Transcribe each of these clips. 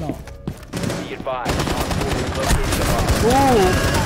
No. Be advised. Ooh.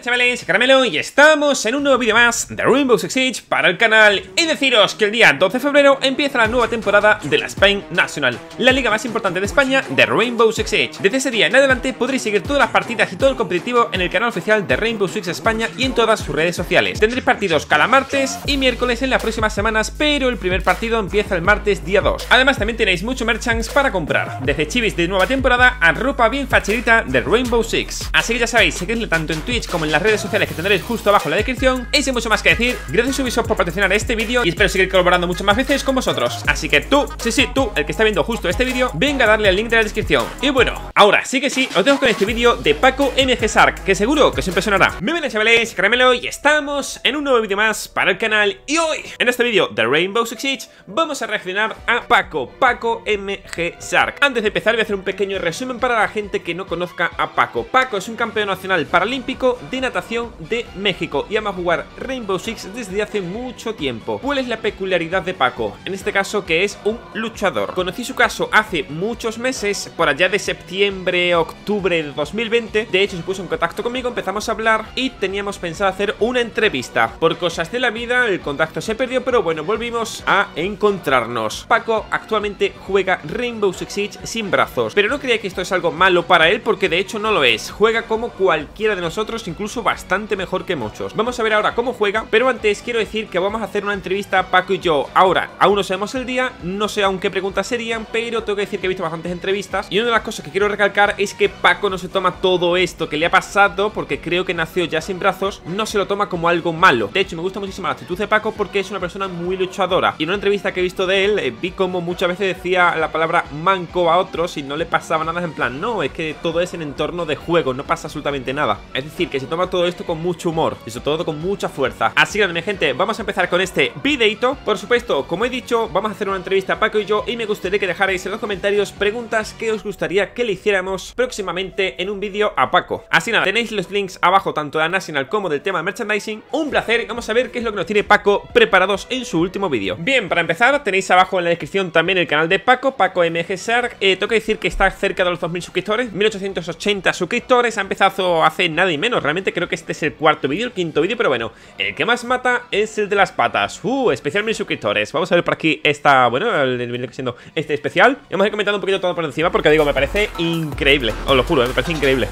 chavales, Caramelo y estamos en un nuevo vídeo más de Rainbow Six Siege para el canal y deciros que el día 12 de febrero empieza la nueva temporada de la Spain National, la liga más importante de España de Rainbow Six Siege. Desde ese día en adelante podréis seguir todas las partidas y todo el competitivo en el canal oficial de Rainbow Six España y en todas sus redes sociales. Tendréis partidos cada martes y miércoles en las próximas semanas, pero el primer partido empieza el martes día 2. Además también tenéis mucho merchants para comprar, desde chivis de nueva temporada a ropa bien facilita de Rainbow Six. Así que ya sabéis, seguidle tanto en Twitch como en en las redes sociales que tendréis justo abajo en la descripción. Y sin mucho más que decir, gracias a Ubisoft por patrocinar este vídeo y espero seguir colaborando muchas más veces con vosotros. Así que tú, sí, sí, tú, el que está viendo justo este vídeo, venga a darle al link de la descripción. Y bueno, ahora sí que sí, os dejo con este vídeo de Paco MG Sark, que seguro que os impresionará. Muy chavales, caramelo y estamos en un nuevo vídeo más para el canal. Y hoy, en este vídeo de Rainbow Six Siege, vamos a reaccionar a Paco, Paco MG Sark. Antes de empezar, voy a hacer un pequeño resumen para la gente que no conozca a Paco. Paco es un campeón nacional paralímpico de natación de México y ama jugar Rainbow Six desde hace mucho tiempo. ¿Cuál es la peculiaridad de Paco? En este caso que es un luchador. Conocí su caso hace muchos meses, por allá de septiembre, octubre de 2020. De hecho se puso en contacto conmigo, empezamos a hablar y teníamos pensado hacer una entrevista. Por cosas de la vida el contacto se perdió, pero bueno, volvimos a encontrarnos. Paco actualmente juega Rainbow Six Siege sin brazos, pero no creía que esto es algo malo para él porque de hecho no lo es. Juega como cualquiera de nosotros, incluso incluso bastante mejor que muchos. Vamos a ver ahora cómo juega, pero antes quiero decir que vamos a hacer una entrevista a Paco y yo ahora. Aún no sabemos el día, no sé aún qué preguntas serían, pero tengo que decir que he visto bastantes entrevistas. Y una de las cosas que quiero recalcar es que Paco no se toma todo esto que le ha pasado, porque creo que nació ya sin brazos, no se lo toma como algo malo. De hecho, me gusta muchísimo la actitud de Paco porque es una persona muy luchadora. Y en una entrevista que he visto de él, eh, vi como muchas veces decía la palabra manco a otros y no le pasaba nada en plan, no, es que todo es en entorno de juego, no pasa absolutamente nada. Es decir, que si tomar todo esto con mucho humor y sobre todo con mucha fuerza. Así que mi gente, vamos a empezar con este videito. Por supuesto, como he dicho, vamos a hacer una entrevista a Paco y yo y me gustaría que dejarais en los comentarios preguntas que os gustaría que le hiciéramos próximamente en un vídeo a Paco. Así nada, tenéis los links abajo tanto de la National como del tema de merchandising. Un placer vamos a ver qué es lo que nos tiene Paco preparados en su último vídeo. Bien, para empezar, tenéis abajo en la descripción también el canal de Paco, Paco MG Shark. Eh, decir que está cerca de los 2.000 suscriptores, 1.880 suscriptores, ha empezado hace nada y menos, realmente creo que este es el cuarto vídeo, el quinto vídeo, pero bueno El que más mata es el de las patas Uh, especial mil suscriptores Vamos a ver por aquí esta, bueno, el, vídeo que siendo este especial Vamos a ir comentando un poquito todo por encima porque digo, me parece increíble Os lo juro, eh, me parece increíble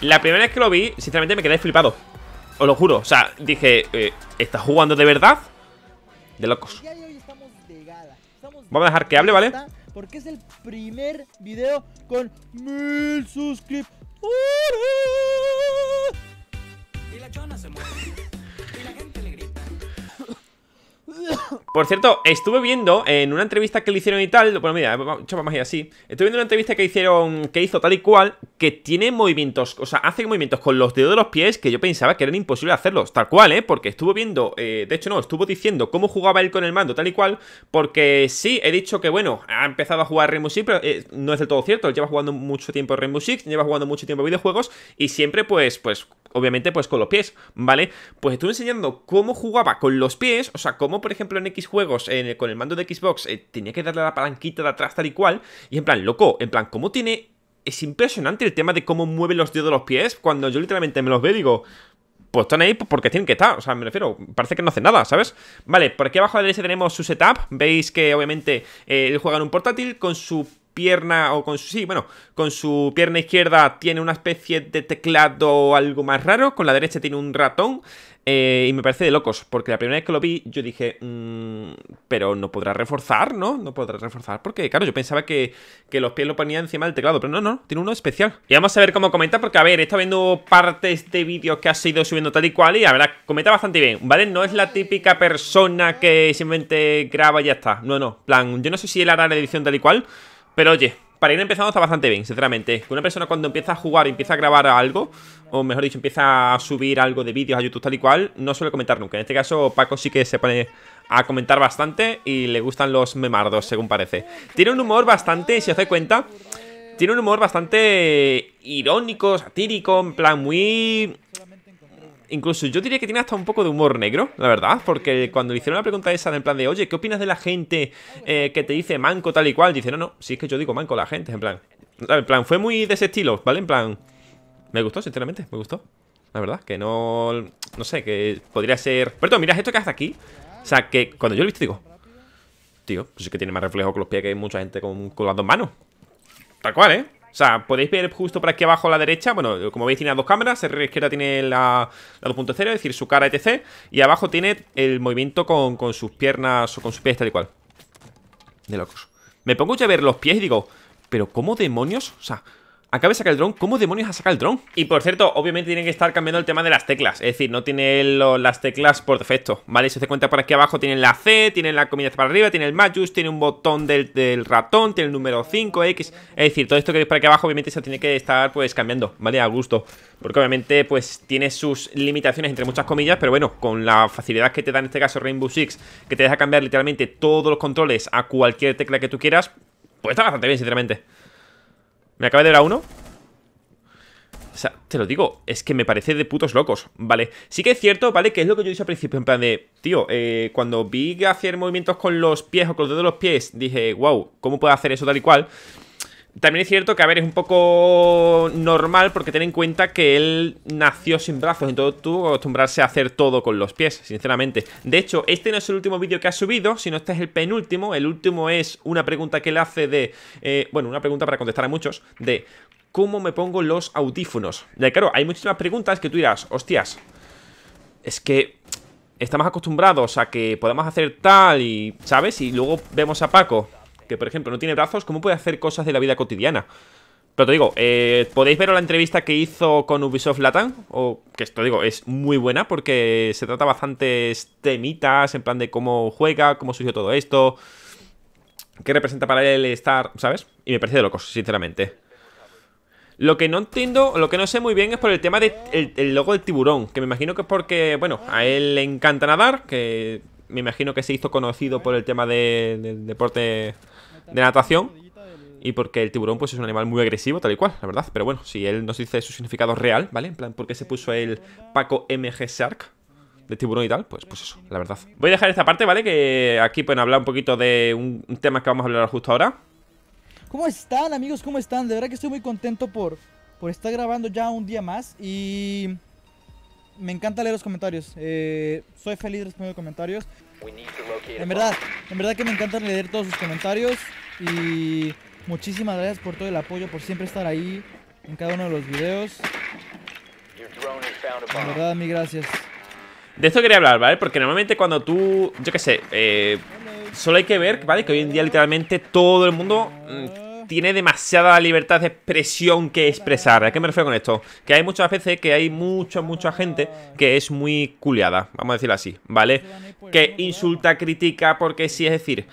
La primera vez que lo vi, sinceramente me quedé flipado Os lo juro, o sea, dije, eh, ¿estás jugando de verdad? De locos Vamos a dejar que hable, ¿vale? Porque es el primer vídeo con mil suscriptores y la chona se mueve. Y la gente le por cierto, estuve viendo en una entrevista que le hicieron y tal, bueno, mira, chapa más y así, estuve viendo una entrevista que hicieron, que hizo tal y cual, que tiene movimientos, o sea, hace movimientos con los dedos de los pies que yo pensaba que eran imposibles hacerlos, tal cual, ¿eh? Porque estuvo viendo, eh, de hecho no, estuvo diciendo cómo jugaba él con el mando, tal y cual, porque sí, he dicho que, bueno, ha empezado a jugar Rainbow Six, pero eh, no es del todo cierto, él lleva jugando mucho tiempo Rainbow Six, lleva jugando mucho tiempo videojuegos y siempre, pues, pues, obviamente pues con los pies, ¿vale? Pues estuve enseñando cómo jugaba con los pies, o sea, cómo por ejemplo en X juegos con el mando de Xbox eh, tenía que darle la palanquita de atrás tal y cual, y en plan, loco, en plan, ¿cómo tiene... Es impresionante el tema de cómo mueve los dedos de los pies cuando yo literalmente me los veo digo, pues están ahí porque tienen que estar. O sea, me refiero, parece que no hacen nada, ¿sabes? Vale, por aquí abajo a la derecha tenemos su setup. Veis que obviamente el eh, él juega en un portátil con su pierna o con su, sí, bueno, con su pierna izquierda tiene una especie de teclado o algo más raro, con la derecha tiene un ratón eh, y me parece de locos, porque la primera vez que lo vi yo dije, mmm, pero no podrá reforzar, ¿no? No podrá reforzar, porque claro, yo pensaba que, los pies lo ponía encima del teclado, pero no, no, tiene uno especial. Y vamos a ver cómo comenta, porque a ver, está viendo partes de vídeos que has ido subiendo tal y cual, y la verdad, comenta bastante bien, ¿vale? No es la típica persona que simplemente graba y ya está, no, no, plan, yo no sé si él hará la edición tal y cual, pero oye, para ir empezando está bastante bien, sinceramente. Una persona cuando empieza a jugar, y empieza a grabar algo, o mejor dicho, empieza a subir algo de vídeos a YouTube tal y cual, no suele comentar nunca. En este caso, Paco sí que se pone a comentar bastante y le gustan los memardos, según parece. Tiene un humor bastante, si os dais cuenta, tiene un humor bastante irónico, satírico, en plan muy incluso yo diría que tiene hasta un poco de humor negro, la verdad, porque cuando le hicieron la pregunta esa en plan de, oye, ¿qué opinas de la gente eh, que te dice manco tal y cual? Dice, no, no, si es que yo digo manco la gente, en plan. En plan, fue muy de ese estilo, ¿vale? En plan, me gustó, sinceramente, me gustó. La verdad, que no, no sé, que podría ser... Perdón, mira esto que hasta aquí. O sea, que cuando yo lo he visto digo, tío, pues es que tiene más reflejo con los pies que hay mucha gente con, con las dos manos. Tal cual, ¿eh? O sea, podéis ver justo por aquí abajo a la derecha, bueno, como veis tiene las dos cámaras, a la izquierda tiene la, 2.0, es decir, su cara etc. Y abajo tiene el movimiento con, con sus piernas o con sus pies tal y cual. De locos. Me pongo ya a ver los pies y digo, pero ¿cómo demonios? O sea, Acabe de sacar el dron, ¿cómo demonios ha sacado el dron? Y por cierto, obviamente tienen que estar cambiando el tema de las teclas. Es decir, no tiene las teclas por defecto, ¿vale? Si se cuenta por aquí abajo, tienen la C, tienen la comida para arriba, tiene el Majus, tiene un botón del, del ratón, tiene el número 5X. Es decir, todo esto que veis por aquí abajo, obviamente se tiene que estar pues cambiando, ¿vale? A gusto. Porque obviamente, pues tiene sus limitaciones, entre muchas comillas, pero bueno, con la facilidad que te da en este caso Rainbow Six, que te deja cambiar literalmente todos los controles a cualquier tecla que tú quieras, pues está bastante bien, sinceramente. Me acaba de dar a uno o sea, te lo digo, es que me parece de putos locos, ¿vale? Sí que es cierto, ¿vale? Que es lo que yo dije al principio, en plan de, tío, eh, cuando vi hacer movimientos con los pies o con los dedos de los pies, dije, wow, ¿cómo puedo hacer eso tal y cual? También es cierto que, a ver, es un poco normal porque ten en cuenta que él nació sin brazos, entonces tuvo que acostumbrarse a hacer todo con los pies, sinceramente. De hecho, este no es el último vídeo que ha subido, sino este es el penúltimo. El último es una pregunta que él hace de... Eh, bueno, una pregunta para contestar a muchos, de cómo me pongo los audífonos. Ya claro, hay muchísimas preguntas que tú dirás, hostias, es que estamos acostumbrados a que podamos hacer tal y, ¿sabes? Y luego vemos a Paco que por ejemplo no tiene brazos, ¿cómo puede hacer cosas de la vida cotidiana? Pero te digo, eh, podéis ver la entrevista que hizo con Ubisoft Latam, o que esto digo, es muy buena porque se trata bastantes temitas, en plan de cómo juega, cómo surgió todo esto, qué representa para él estar, ¿sabes? Y me parece de locos, sinceramente. Lo que no entiendo, lo que no sé muy bien es por el tema del logo del tiburón, que me imagino que es porque, bueno, a él le encanta nadar, que me imagino que se hizo conocido por el tema del deporte de natación y porque el tiburón pues es un animal muy agresivo, tal y cual, la verdad. Pero bueno, si él nos dice su significado real, ¿vale? En plan, ¿por qué se puso el Paco MG Shark? De tiburón y tal, pues, pues eso, la verdad. Voy a dejar esta parte, ¿vale? Que aquí pueden hablar un poquito de un, tema que vamos a hablar justo ahora. ¿Cómo están, amigos? ¿Cómo están? De verdad que estoy muy contento por, por estar grabando ya un día más y me encanta leer los comentarios. Eh, soy feliz respondiendo comentarios. En verdad, en verdad que me encanta leer todos sus comentarios. Y muchísimas gracias por todo el apoyo, por siempre estar ahí en cada uno de los videos. En verdad, mi gracias. De esto quería hablar, ¿vale? Porque normalmente cuando tú, yo qué sé, eh, solo hay que ver, ¿vale? Que hoy en día literalmente todo el mundo mm, tiene demasiada libertad de expresión que expresar. ¿A qué me refiero con esto? Que hay muchas veces que hay mucha, mucha gente que es muy culiada, vamos a decirlo así, ¿vale? Que insulta, critica, porque sí, es decir...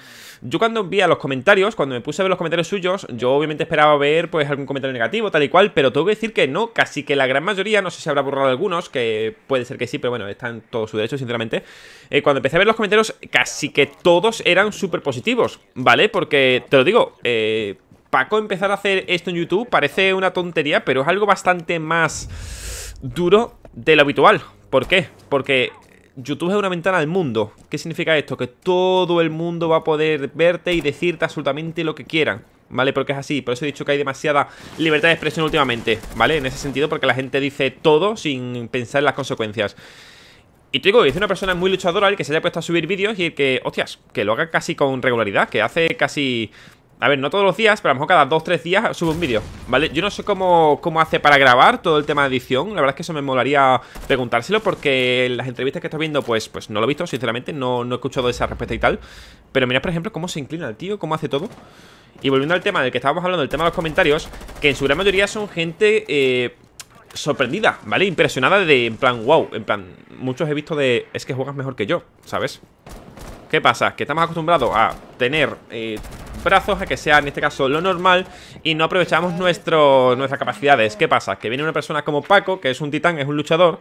Yo cuando vi a los comentarios, cuando me puse a ver los comentarios suyos, yo obviamente esperaba ver pues algún comentario negativo, tal y cual, pero tengo que decir que no, casi que la gran mayoría, no sé si habrá borrado algunos, que puede ser que sí, pero bueno, están todos su derecho, sinceramente. Eh, cuando empecé a ver los comentarios, casi que todos eran súper positivos, ¿vale? Porque, te lo digo, eh Paco empezar a hacer esto en YouTube parece una tontería, pero es algo bastante más duro de lo habitual. ¿Por qué? Porque YouTube es una ventana al mundo. ¿Qué significa esto? Que todo el mundo va a poder verte y decirte absolutamente lo que quieran. ¿Vale? Porque es así, por eso he dicho que hay demasiada libertad de expresión últimamente, ¿vale? En ese sentido, porque la gente dice todo sin pensar en las consecuencias. Y te digo, dice una persona muy luchadora el que se haya puesto a subir vídeos y el que, hostias, que lo haga casi con regularidad, que hace casi a ver, no todos los días, pero a lo mejor cada 2 tres días subo un vídeo, ¿vale? Yo no sé cómo, cómo hace para grabar todo el tema de edición La verdad es que eso me molaría preguntárselo Porque las entrevistas que estoy viendo, pues, pues no lo he visto, sinceramente No, no he escuchado de esa respuesta y tal Pero mirad, por ejemplo, cómo se inclina el tío, cómo hace todo Y volviendo al tema del que estábamos hablando, el tema de los comentarios Que en su gran mayoría son gente... Eh, sorprendida, ¿vale? Impresionada de, en plan, wow, en plan, muchos he visto de, es que juegas mejor que yo, ¿sabes? ¿Qué pasa? Que estamos acostumbrados a tener eh, brazos a que sea en este caso lo normal y no aprovechamos nuestro, nuestras capacidades. ¿Qué pasa? Que viene una persona como Paco, que es un titán, es un luchador,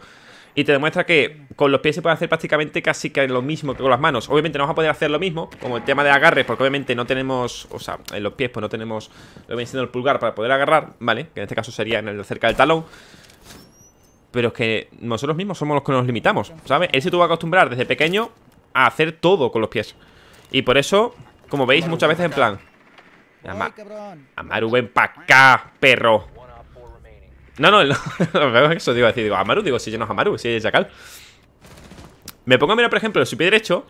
y te demuestra que con los pies se puede hacer prácticamente casi que lo mismo que con las manos. Obviamente no vamos a poder hacer lo mismo, como el tema de agarres, porque obviamente no tenemos, o sea, en los pies pues no tenemos lo que viene siendo el pulgar para poder agarrar, ¿vale? Que en este caso sería en el, de cerca del talón. Pero es que nosotros mismos somos los que nos limitamos, ¿sabes? Él se tuvo que acostumbrar desde pequeño a hacer todo con los pies. Y por eso como veis, muchas veces en plan... Amaru, ven pa' acá, perro. No, no, no eso digo decir. Digo, Amaru, digo, si yo es Amaru, si es Jackal. Me pongo a mirar, por ejemplo, el pie derecho.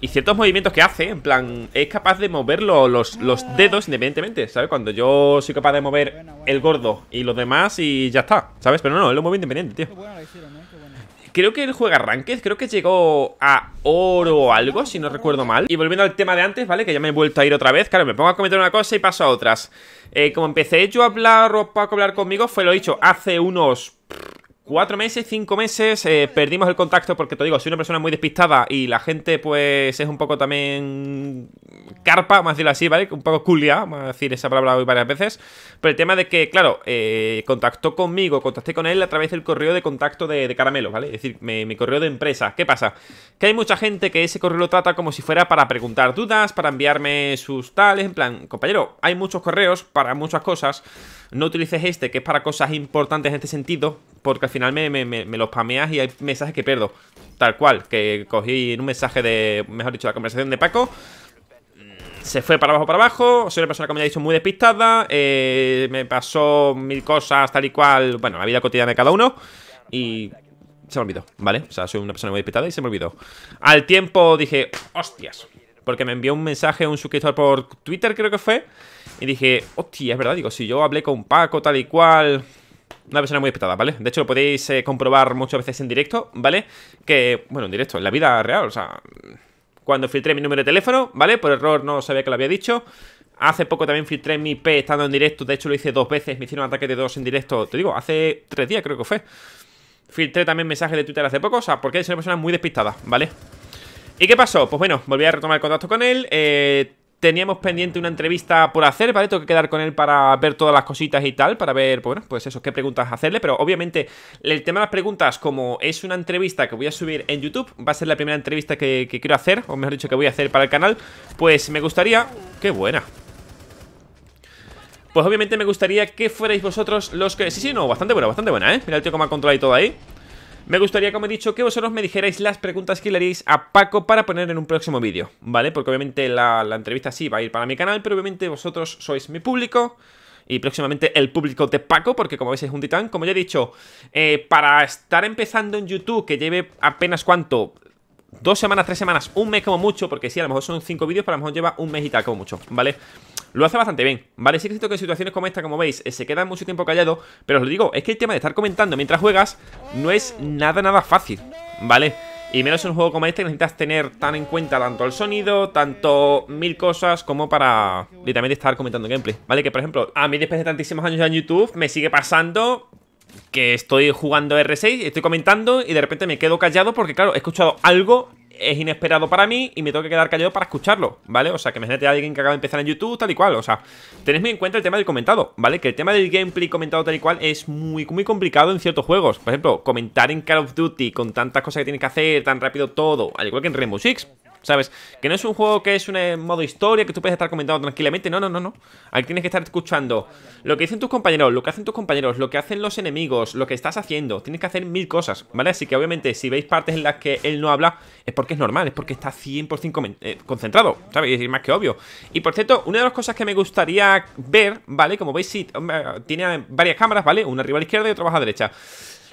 Y ciertos movimientos que hace, en plan, es capaz de mover los, los dedos independientemente, ¿sabes? Cuando yo soy capaz de mover el gordo y los demás y ya está, ¿sabes? Pero no, no, él lo mueve independiente, tío. Creo que él juega Ranked, creo que llegó a oro o algo, si no recuerdo mal. Y volviendo al tema de antes, ¿vale? Que ya me he vuelto a ir otra vez. Claro, me pongo a cometer una cosa y paso a otras. Eh, como empecé yo a hablar o a hablar conmigo, fue lo dicho hace unos cuatro meses, cinco meses, eh, perdimos el contacto porque te digo, soy una persona muy despistada y la gente pues es un poco también carpa, más decirlo así, ¿vale? Un poco culia, vamos a decir esa palabra hoy varias veces. Pero el tema de que, claro, eh, contactó conmigo, contacté con él a través del correo de contacto de, Caramelo, ¿vale? Es decir, mi, mi correo de empresa. ¿Qué pasa? Que hay mucha gente que ese correo lo trata como si fuera para preguntar dudas, para enviarme sus tales, en plan, compañero, hay muchos correos para muchas cosas no utilices este, que es para cosas importantes en este sentido, porque al final me, me, me los pameas y hay mensajes que pierdo. Tal cual, que cogí en un mensaje de, mejor dicho, la conversación de Paco. Mm, se fue para abajo, para abajo. Soy una persona, como ya he dicho, muy despistada. Eh, me pasó mil cosas, tal y cual. Bueno, la vida cotidiana de cada uno. Y se me olvidó, ¿vale? O sea, soy una persona muy despistada y se me olvidó. Al tiempo dije, hostias. Porque me envió un mensaje un suscriptor por Twitter, creo que fue. Y dije, hostia, es verdad, digo, si yo hablé con Paco tal y cual... Una persona muy despistada, ¿vale? De hecho, lo podéis eh, comprobar muchas veces en directo, ¿vale? Que, bueno, en directo, en la vida real, o sea... Cuando filtré mi número de teléfono, ¿vale? Por error no sabía que lo había dicho. Hace poco también filtré mi IP estando en directo. De hecho, lo hice dos veces. Me hicieron un ataque de dos en directo. Te digo, hace tres días creo que fue. Filtré también mensajes de Twitter hace poco. O sea, porque es una persona muy despistada, ¿vale? ¿Y qué pasó? Pues bueno, volví a retomar el contacto con él. Eh, Teníamos pendiente una entrevista por hacer, ¿vale? Tengo que quedar con él para ver todas las cositas y tal, para ver, pues, bueno, pues eso, qué preguntas hacerle. Pero obviamente, el tema de las preguntas, como es una entrevista que voy a subir en YouTube, va a ser la primera entrevista que, quiero hacer, o mejor dicho, que voy a hacer para el canal, pues me gustaría... ¡Qué buena! Pues obviamente me gustaría que fuerais vosotros los que... Sí, sí, no, bastante buena, bastante buena, ¿eh? Mira el tío cómo ha controlado y todo ahí me gustaría, como he dicho, que vosotros me dijerais las preguntas que le haréis a Paco para poner en un próximo vídeo, ¿vale? Porque obviamente la, entrevista sí va a ir para mi canal, pero obviamente vosotros sois mi público y próximamente el público de Paco, porque como veis es un titán, como ya he dicho, eh, para estar empezando en YouTube, que lleve apenas cuánto, dos semanas, tres semanas, un mes como mucho, porque sí, a lo mejor son cinco vídeos, pero a lo mejor lleva un mes y tal como mucho, ¿vale? Lo hace bastante bien, ¿vale? Sí que siento que en situaciones como esta, como veis, eh, se queda mucho tiempo callado, pero os lo digo, es que el tema de estar comentando mientras juegas no es nada, nada fácil, ¿vale? Y menos en un juego como este que necesitas tener tan en cuenta tanto el sonido, tanto mil cosas, como para literalmente estar comentando gameplay, ¿vale? Que por ejemplo, a mí después de tantísimos años en YouTube, me sigue pasando que estoy jugando R6, estoy comentando y de repente me quedo callado porque, claro, he escuchado algo, es inesperado para mí y me tengo que quedar callado para escucharlo, ¿vale? O sea, que me a alguien que acaba de empezar en YouTube, tal y cual, o sea, tened muy en cuenta el tema del comentado, ¿vale? Que el tema del gameplay comentado tal y cual es muy, muy complicado en ciertos juegos. Por ejemplo, comentar en Call of Duty con tantas cosas que tienes que hacer, tan rápido todo, al igual que en Rainbow Six, ¿Sabes? Que no es un juego que es un eh, modo historia que tú puedes estar comentando tranquilamente. No, no, no, no. Aquí tienes que estar escuchando lo que dicen tus compañeros, lo que hacen tus compañeros, lo que hacen los enemigos, lo que estás haciendo. Tienes que hacer mil cosas, ¿vale? Así que obviamente si veis partes en las que él no habla es porque es normal, es porque está 100% eh, concentrado, ¿sabes? Es más que obvio. Y por cierto, una de las cosas que me gustaría ver, ¿vale? Como veis, sí, eh, tiene varias cámaras, ¿vale? Una arriba a la izquierda y otra abajo a la derecha.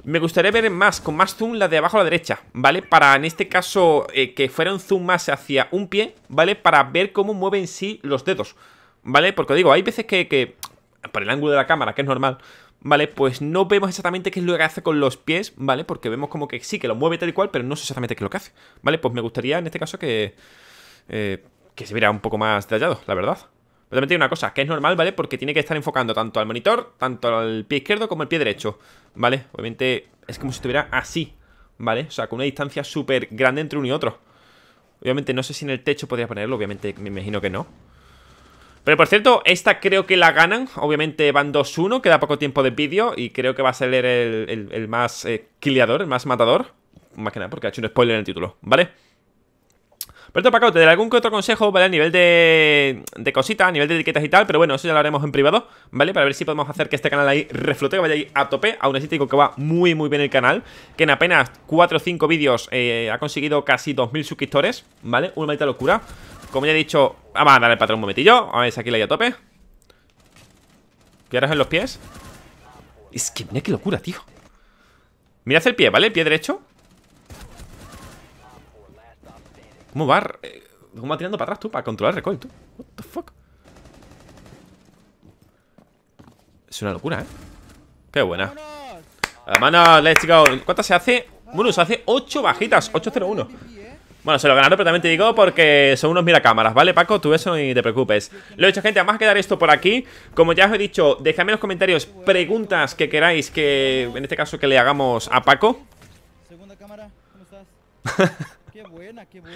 Me gustaría ver más, con más zoom la de abajo a la derecha, ¿vale? Para en este caso eh, que fuera un zoom más hacia un pie, ¿vale? Para ver cómo mueven sí los dedos, ¿vale? Porque digo, hay veces que, por el ángulo de la cámara, que es normal, ¿vale? Pues no vemos exactamente qué es lo que hace con los pies, ¿vale? Porque vemos como que sí, que lo mueve tal y cual, pero no sé exactamente qué es lo que hace, ¿vale? Pues me gustaría en este caso que... Eh, que se viera un poco más detallado, la verdad. Pero también una cosa, que es normal, ¿vale? Porque tiene que estar enfocando tanto al monitor, tanto al pie izquierdo como al pie derecho, ¿vale? Obviamente es como si estuviera así, ¿vale? O sea, con una distancia súper grande entre uno y otro. Obviamente no sé si en el techo podría ponerlo, obviamente me imagino que no. Pero por cierto, esta creo que la ganan. Obviamente van 2-1, queda poco tiempo de vídeo y creo que va a ser el, el, más eh, killador, el más matador. Más que nada porque ha hecho un spoiler en el título, ¿vale? Pero para acá, te daré algún que otro consejo, ¿vale? A nivel de, de cositas, a nivel de etiquetas y tal, pero bueno, eso ya lo haremos en privado, ¿vale? Para ver si podemos hacer que este canal ahí reflote, que vaya ahí a tope. Aún así te digo que va muy, muy bien el canal, que en apenas 4 o 5 vídeos eh, ha conseguido casi 2.000 suscriptores, ¿vale? Una maldita locura. Como ya he dicho, vamos a darle para un momentillo, a ver si aquí la hay a tope. Piedras en los pies. Es que mira qué locura, tío. mira hacia el pie, ¿vale? El pie derecho. ¿Cómo va eh, tirando para atrás tú? Para controlar el recoil, What the fuck? Es una locura, ¿eh? Qué buena. Hermano, let's go. ¿Cuántas se hace? Bueno, se hace 8 bajitas. 801. Bueno, se lo ganaron, pero también te digo porque son unos miracámaras, ¿vale, Paco? Tú eso y te preocupes. Lo he dicho, gente, vamos a quedar esto por aquí. Como ya os he dicho, dejadme en los comentarios preguntas que queráis que, en este caso, que le hagamos a Paco. Segunda cámara, ¿cómo estás? Qué buena, qué buena.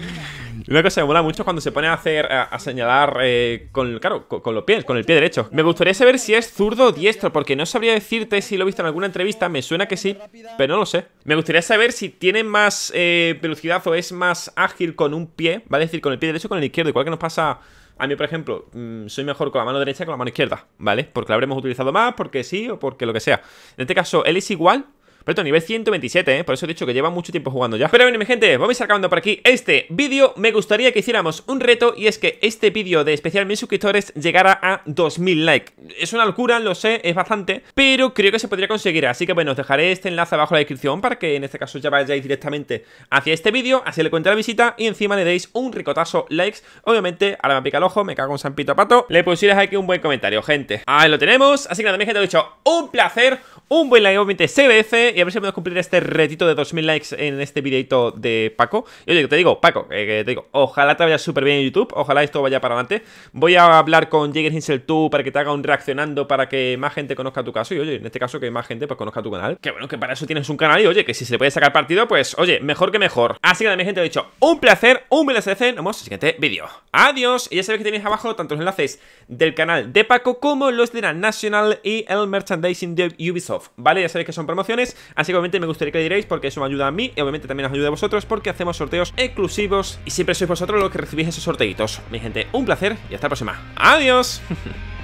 Una cosa que mola mucho cuando se pone a hacer, a, señalar eh, con, claro, con, los pies, con el pie derecho. Me gustaría saber si es zurdo o diestro, porque no sabría decirte si lo he visto en alguna entrevista, me suena que sí, pero no lo sé. Me gustaría saber si tiene más eh, velocidad o es más ágil con un pie, ¿vale? Es decir, con el pie derecho o con el izquierdo, igual que nos pasa... A mí, por ejemplo, mm, soy mejor con la mano derecha que con la mano izquierda, ¿vale? Porque la habremos utilizado más, porque sí o porque lo que sea. En este caso, él es igual, pero esto, nivel 127, ¿eh? Por eso he dicho que lleva mucho tiempo jugando ya Pero bueno, mi gente, vamos a ir acabando por aquí este vídeo Me gustaría que hiciéramos un reto Y es que este vídeo de especial mil suscriptores llegara a 2000 likes Es una locura, lo sé, es bastante Pero creo que se podría conseguir Así que bueno, os dejaré este enlace abajo en la descripción Para que en este caso ya vayáis directamente hacia este vídeo Así le cuente la visita Y encima le deis un ricotazo likes Obviamente, ahora me pica el ojo, me cago en San Pito Pato Le pusieras aquí un buen comentario, gente Ahí lo tenemos Así que nada, mi gente, Os he dicho Un placer, un buen like, obviamente CBF y a ver si podemos cumplir este retito de 2000 likes en este videito de Paco. Y oye, te digo, Paco, eh, te digo, ojalá te vaya súper bien en YouTube, ojalá esto vaya para adelante. Voy a hablar con Jäger Hinsel para que te haga un reaccionando, para que más gente conozca tu caso. Y oye, en este caso que más gente pues conozca tu canal. Que bueno, que para eso tienes un canal y oye, que si se le puede sacar partido, pues oye, mejor que mejor. Así que también, mi gente, lo he dicho, un placer, un placer, nos vemos en el siguiente vídeo. Adiós, y ya sabéis que tenéis abajo tanto los enlaces del canal de Paco como los de la National y el merchandising de Ubisoft, ¿vale? Ya sabéis que son promociones Así que obviamente me gustaría que le diréis porque eso me ayuda a mí y obviamente también os ayuda a vosotros porque hacemos sorteos exclusivos y siempre sois vosotros los que recibís esos sorteitos. Mi gente, un placer y hasta la próxima. ¡Adiós!